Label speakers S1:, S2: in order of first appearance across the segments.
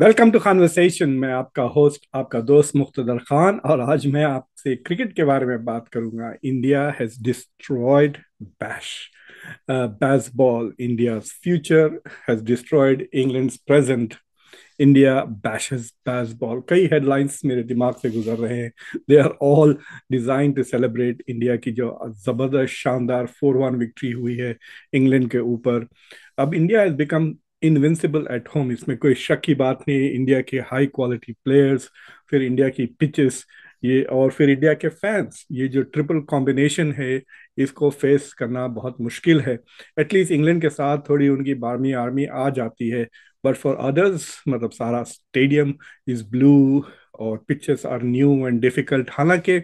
S1: welcome to conversation मैं आपका host आपका दोस्त मुख्तदर खान और आज मैं आपसे क्रिकेट के बारे में बात करूंगा India has destroyed bash Bazball India future has destroyed England present India bashes Bazball कई हेडलाइंस मेरे दिमाग से गुजर रहे हैं they are all designed to celebrate India की जो ज़बरदस्त शानदार फोर वन विक्ट्री हुई है इंग्लैंड के ऊपर अब India has become invincible at home इसमें कोई शक की बात नहीं इंडिया के हाई क्वालिटी प्लेयर्स फिर इंडिया की पिचेस ये और फिर इंडिया के फैंस ये जो ट्रिपल कॉम्बिनेशन है इसको फेस करना बहुत मुश्किल है एटलीस्ट इंग्लैंड के साथ थोड़ी उनकी बारहवीं आर्मी आ जाती है बट फॉर अदर्स मतलब सारा स्टेडियम इज ब्लू और pitches are new and difficult हालांकि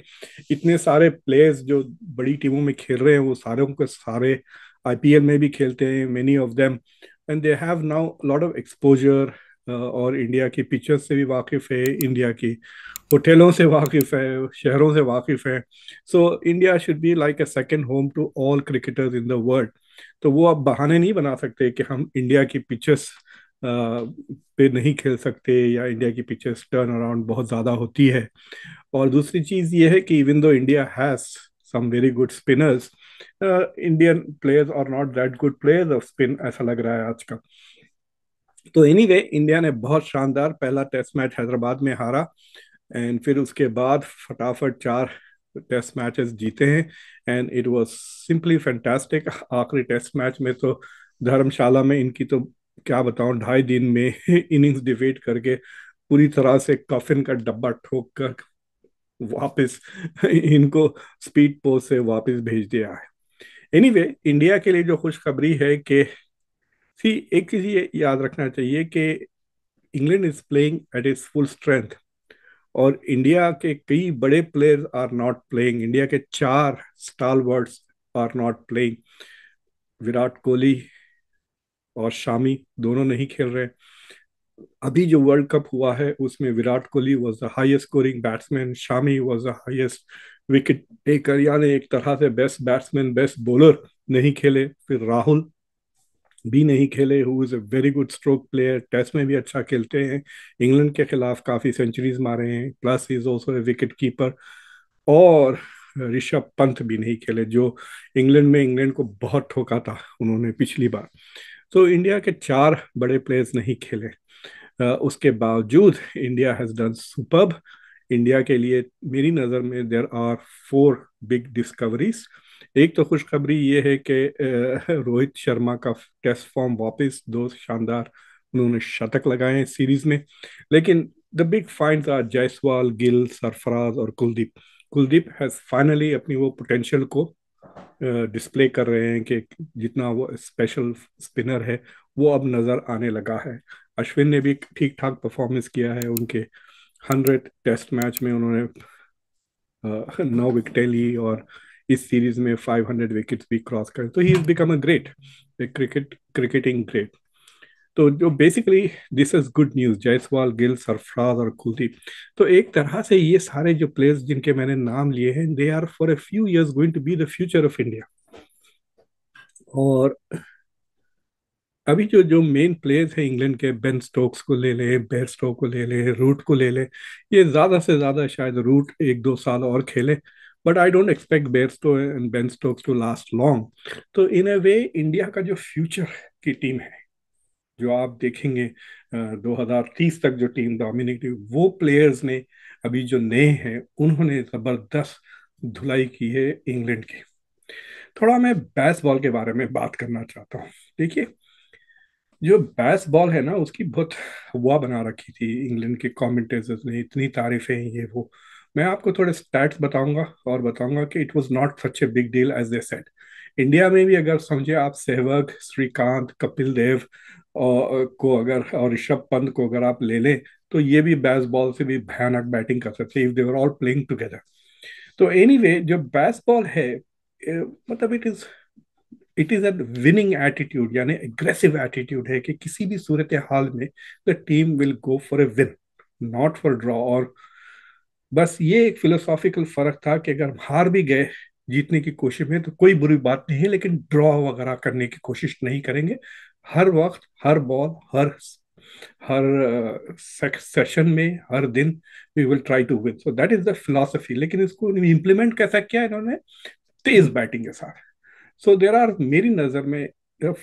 S1: इतने सारे प्लेयर्स जो बड़ी टीमों में खेल रहे हैं वो सारों के सारे आईपीएल में भी खेलते हैं many of them and they have now lot of exposure और इंडिया की पिक्चर्स से भी वाकिफ है इंडिया की होटलों से वाकिफ है शहरों से वाकिफ है so India should be like a second home to all cricketers in the world तो वो आप बहाने नहीं बना सकते कि हम इंडिया की पिक्चर्स uh, पे नहीं खेल सकते या इंडिया की पिक्चर्स टर्न अराउंड बहुत ज़्यादा होती है और दूसरी चीज़ ये है कि even though India has some very good spinners Indian players और not that good players of spin ऐसा लग रहा है आज का तो एनी anyway, इंडिया ने बहुत शानदार पहला टेस्ट मैच हैदराबाद में हारा एंड फिर उसके बाद फटाफट चार टेस्ट मैचेस जीते हैं and it was simply fantastic आखिरी टेस्ट मैच में तो धर्मशाला में इनकी तो क्या बताऊं ढाई दिन में इनिंग्स डिफीट करके पूरी तरह से कफिन का डब्बा ठोक कर वापस इनको स्पीड पोस्ट से वापस भेज दिया है एनीवे anyway, इंडिया के लिए जो खुशखबरी है कि सी एक चीज ये याद रखना चाहिए कि England is playing at is full strength और इंडिया के कई बड़े players are not playing India के चार stalwarts are not playing Virat Kohli और शामी दोनों नहीं खेल रहे अभी जो वर्ल्ड कप हुआ है उसमें Virat Kohli was the highest scoring batsman Shami was the highest wicket taker यानी एक तरह से बेस्ट बैट्समैन बेस्ट बॉलर नहीं खेले फिर राहुल भी नहीं खेले who is a very good stroke player test में भी अच्छा खेलते हैं इंग्लैंड के खिलाफ काफ़ी सेंचुरीज मारे हैं plus is also a wicket keeper और ऋषभ पंत भी नहीं खेले जो इंग्लैंड में इंग्लैंड को बहुत ठोका था उन्होंने पिछली बार तो इंडिया के चार बड़े प्लेयर्स नहीं खेले उसके बावजूद India has done superb India के लिए मेरी नज़र में there are four big discoveries एक तो खुशखबरी ये है कि रोहित शर्मा का टेस्ट फॉर्म वापस दो शानदार उन्होंने शतक लगाए हैं सीरीज में लेकिन the big find are Jaiswal Gill Sarfaraz और कुलदीप कुलदीप हैज फाइनली अपनी वो पोटेंशियल को डिस्प्ले कर रहे हैं कि जितना वो स्पेशल स्पिनर है वो अब नज़र आने लगा है अश्विन ने भी ठीक ठाक परफॉर्मेंस किया है उनके हंड्रेड टेस्ट मैच में उन्होंने नौ विकेटें ली और इस सीरीज में फाइव हंड्रेड विकेट भी क्रॉस कर तो he is become a great cricket cricketing great तो जो basically this is good news Jaiswal Gill Sarfaraz और कुलदीप तो एक तरह से ये सारे जो प्लेयर्स जिनके मैंने नाम लिए हैं they are for a few years going to be the future of India और अभी जो जो मेन प्लेयर्स हैं इंग्लैंड के बेन स्टोक्स को ले लें बेर स्टोक को ले लें रूट को ले लें ये ज़्यादा से ज़्यादा शायद रूट एक दो साल और खेले but I don't expect Bairstow and Ben Stokes to last long तो इन अ वे इंडिया का जो फ्यूचर की टीम है जो आप देखेंगे दो हजार तीस तक जो टीम डोमिनेट हुई वो प्लेयर्स ने अभी जो नए हैं उन्होंने ज़बरदस्त धुलाई की है इंग्लैंड की थोड़ा मैं बॉल के बारे में बात करना चाहता हूँ देखिए जो बैस बॉल है ना उसकी बहुत हवा बना रखी थी इंग्लैंड के कमेंटेटर्स ने इतनी तारीफें ये वो मैं आपको थोड़े स्टैट्स बताऊंगा और बताऊंगा कि it was not such a big deal as they said India में भी अगर समझे आप सहवक श्रीकांत कपिल देव और को अगर और ऋषभ पंत को अगर आप ले लें तो ये भी बैस बॉल से भी भयानक बैटिंग कर सकते if they were all playing together तो एनी anyway, जो बैस बॉल है मतलब it is it is a winning attitude यानी एग्रेसिव एटीट्यूड है कि किसी भी सूरत हाल में the team will go for a win not for draw और बस ये एक फिलोसॉफिकल फर्क था कि अगर हम हार भी गए जीतने की कोशिश में तो कोई बुरी बात नहीं है लेकिन ड्रॉ वगैरह करने की कोशिश नहीं करेंगे हर वक्त हर बॉल हर हर सेशन uh, में हर दिन we will try to win so that is the philosophy लेकिन इसको इम्प्लीमेंट कैसा किया इन्होंने तेज बैटिंग के साथ सो देर आर मेरी नज़र में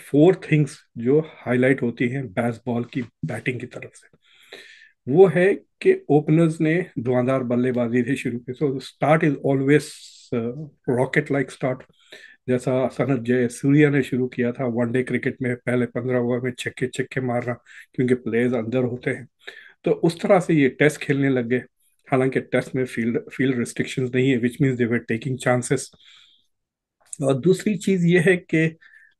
S1: फोर थिंग्स जो हाईलाइट होती हैं बॉल की बैटिंग की तरफ से वो है कि ओपनर्स ने धुआंधार बल्लेबाजी से शुरू की so start is always rocket like start जैसा सनत जय सूर्या ने शुरू किया था वनडे क्रिकेट में पहले पंद्रह ओवर में छक्के छक्के मारना क्योंकि प्लेयर्स अंदर होते हैं तो उस तरह से ये टेस्ट खेलने लग गए हालांकि टेस्ट में फील्ड फील्ड रिस्ट्रिक्शंस नहीं है which means they were taking chances और दूसरी चीज ये है कि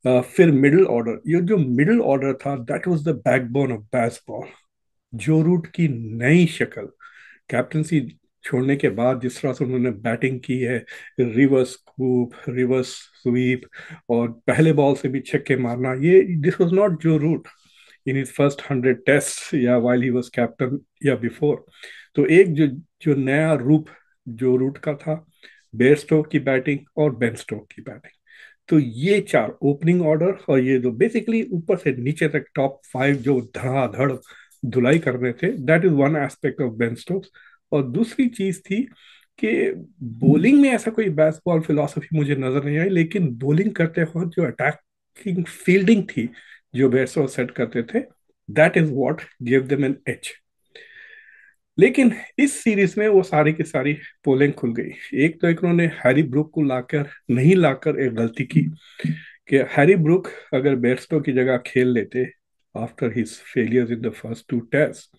S1: फिर मिडिल ऑर्डर ये जो मिडिल ऑर्डर था that was the backbone of Bazball Joe Root की नई शक्ल कैप्टनसी छोड़ने के बाद जिस तरह से उन्होंने बैटिंग की है रिवर्स कूप रिवर्स स्वीप और पहले बॉल से भी छक्के मारना ये this was not Joe Root in his first hundred test या वाइल ही वॉज कैप्टन या बिफोर तो एक जो जो नया रूप जो रूट का था बेयर स्टोक की बैटिंग और बेन स्टोक की बैटिंग तो ये चार ओपनिंग ऑर्डर और ये जो बेसिकली ऊपर से नीचे तक टॉप फाइव जो धड़ाधड़ धुलाई कर रहे थे that is one aspect of Ben Stokes और दूसरी चीज थी कि बॉलिंग में ऐसा कोई बेसबॉल फिलोसफी मुझे नजर नहीं आई लेकिन बॉलिंग करते वक्त जो अटैकिंग फील्डिंग थी जो बेयर सेट करते थे that is what give them an एच लेकिन इस सीरीज में वो सारी की सारी पोलिंग खुल गई एक तो एक उन्होंने हैरी ब्रुक को लाकर नहीं लाकर एक गलती की कि हैरी ब्रुक अगर बेस्टो की जगह खेल लेते after his failure in the first two test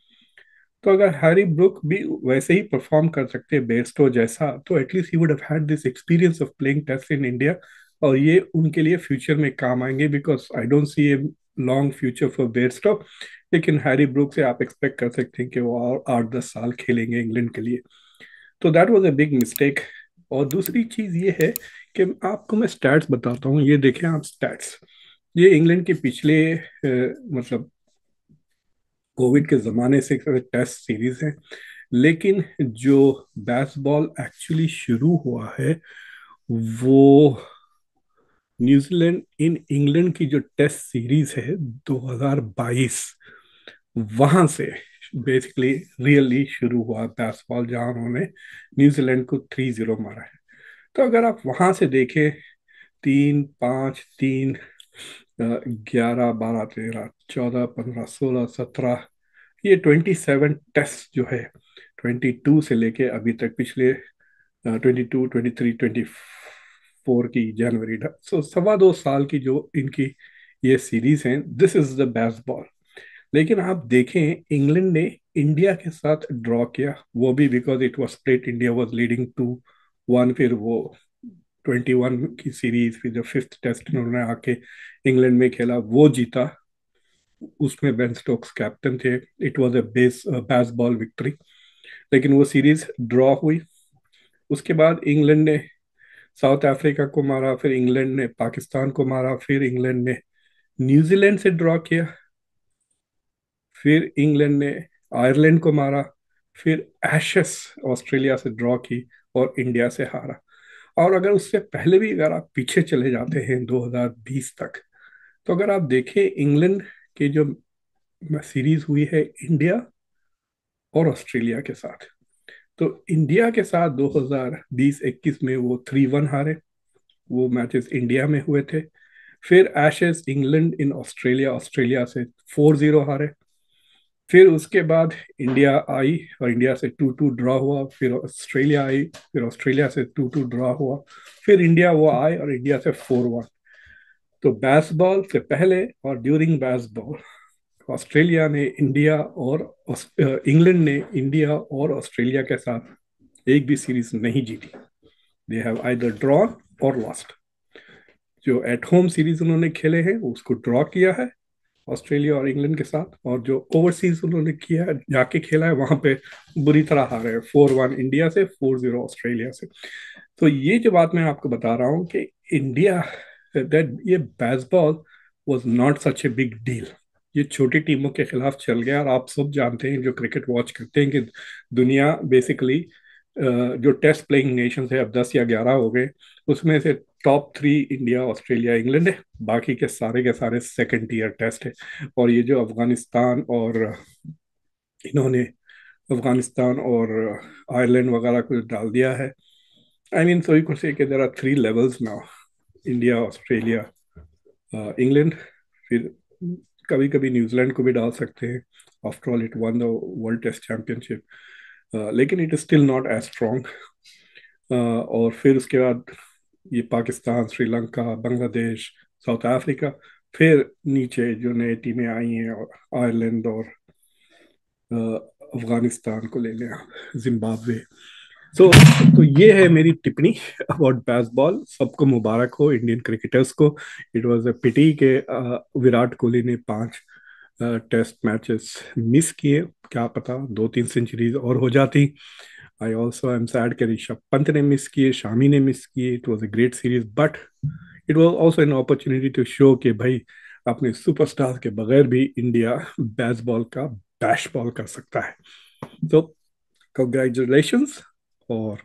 S1: तो अगर हैरी ब्रुक भी वैसे ही परफॉर्म कर सकते बेस्टो जैसा तो at least he would have had this experience of playing test in India और ये उनके लिए फ्यूचर में काम आएंगे because I don't see a long future for Bairstow लेकिन हैरी ब्रूक से आप एक्सपेक्ट कर सकते हैं कि वो और आठ दस साल खेलेंगे इंग्लैंड के लिए तो that was a big mistake और दूसरी चीज़ ये है कि आपको मैं स्टैट्स बताता हूँ ये देखें आप स्टैट्स ये इंग्लैंड के पिछले मतलब कोविड के ज़माने से टेस्ट सीरीज़ है लेकिन जो बेसबॉल एक्चुअली शुरू हुआ है वो न्यूजीलैंड इन इंग्लैंड की जो टेस्ट सीरीज है 2022 वहां से बेसिकली रियली शुरू हुआ दस बॉल जहां उन्होंने न्यूजीलैंड को थ्री जीरो मारा है तो अगर आप वहां से देखें तीन पांच तीन ग्यारह बारह तेरह चौदह पंद्रह सोलह सत्रह ये ट्वेंटी सेवन टेस्ट जो है ट्वेंटी टू से लेके अभी तक पिछले twenty two twenty three twenty four की जनवरी सो सवा दो साल की जो इनकी ये सीरीज हैं this is the best ball लेकिन आप देखें इंग्लैंड ने इंडिया के साथ ड्रॉ किया वो भी because it was split India was leading two one फिर वो ट्वेंटी वन की सीरीज फिर जो फिफ्थ टेस्ट उन्होंने आके इंग्लैंड में खेला वो जीता उसमें बेन स्टोक्स कैप्टन थे it was a base Bazball victory लेकिन वो सीरीज ड्रॉ हुई उसके बाद इंग्लैंड ने साउथ अफ्रीका को मारा फिर इंग्लैंड ने पाकिस्तान को मारा फिर इंग्लैंड ने न्यूजीलैंड से ड्रॉ किया फिर इंग्लैंड ने आयरलैंड को मारा फिर एशस ऑस्ट्रेलिया से ड्रॉ की और इंडिया से हारा और अगर उससे पहले भी अगर आप पीछे चले जाते हैं 2020 तक तो अगर आप देखें इंग्लैंड की जो सीरीज हुई है इंडिया और ऑस्ट्रेलिया के साथ तो इंडिया के साथ 2020-21 में वो थ्री वन हारे वो मैचेस इंडिया में हुए थे फिर Ashes England in Australia Australia से फोर जीरो हारे फिर उसके बाद इंडिया आई और इंडिया से टू टू ड्रा हुआ फिर ऑस्ट्रेलिया आई फिर ऑस्ट्रेलिया से टू टू ड्रा हुआ फिर इंडिया वो आए और इंडिया से फोर वन तो बैसबॉल से पहले और ड्यूरिंग बैसबॉल तो ऑस्ट्रेलिया ने इंडिया और इंग्लैंड ने इंडिया और ऑस्ट्रेलिया के साथ एक भी सीरीज नहीं जीती दे हैव आइदर ड्रॉ और लॉस्ट जो एट होम सीरीज उन्होंने खेले हैं उसको ड्रॉ किया है ऑस्ट्रेलिया और इंग्लैंड के साथ और जो ओवरसीज उन्होंने किया है जाके खेला है वहां पे बुरी तरह हारे हैं फोर वन इंडिया से फोर जीरो ऑस्ट्रेलिया से तो ये जो बात मैं आपको बता रहा हूँ कि इंडिया दैट ये Bazball was not such a big deal ये छोटी टीमों के खिलाफ चल गया और आप सब जानते हैं जो क्रिकेट वॉच करते हैं कि दुनिया बेसिकली जो टेस्ट प्लेइंग नेशंस है अब दस या ग्यारह हो गए उसमें से top three India Australia England है बाकी के सारे के सारे सेकंड ईयर टेस्ट है और ये जो अफगानिस्तान और इन्होंने अफगानिस्तान और आयरलैंड वगैरह को डाल दिया है आई मीन सो कुछ के से there are three levels now India Australia England फिर कभी कभी न्यूजीलैंड को भी डाल सकते हैं after all it won the world test championship लेकिन it is still not as strong और फिर उसके बाद ये पाकिस्तान श्रीलंका बांग्लादेश साउथ अफ्रीका फिर नीचे जो नई टीमें आई हैं और आयरलैंड और अफगानिस्तान को ले लें जिम्बाब्वे सो तो ये है मेरी टिप्पणी अबाउट बेसबॉल सबको मुबारक हो इंडियन क्रिकेटर्स को इट वाज अ पिटी के विराट कोहली ने पांच टेस्ट मैचेस मिस किए क्या पता दो तीन सेंचुरीज और हो जाती I am sad sad Karisha Pant ने मिस किए शामी ने मिस किए it was a great series but it was also an opportunity to show के भाई अपने सुपरस्टार के बगैर भी इंडिया बेसबॉल का बैश बॉल कर सकता है तो कंग्रेचुलेशन और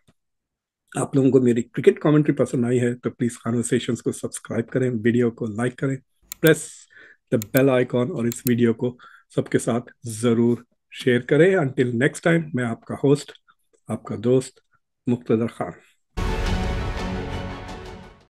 S1: आप लोगों को मेरी क्रिकेट कमेंट्री पसंद आई है तो प्लीज़ कॉन्वर्सेशन को सब्सक्राइब करें वीडियो को लाइक करें प्रेस द बेल आइकॉन और इस वीडियो को सबके साथ ज़रूर शेयर करें अंटिल नेक्स्ट टाइम मैं आपका होस्ट آپ کا دوست مقتدر خان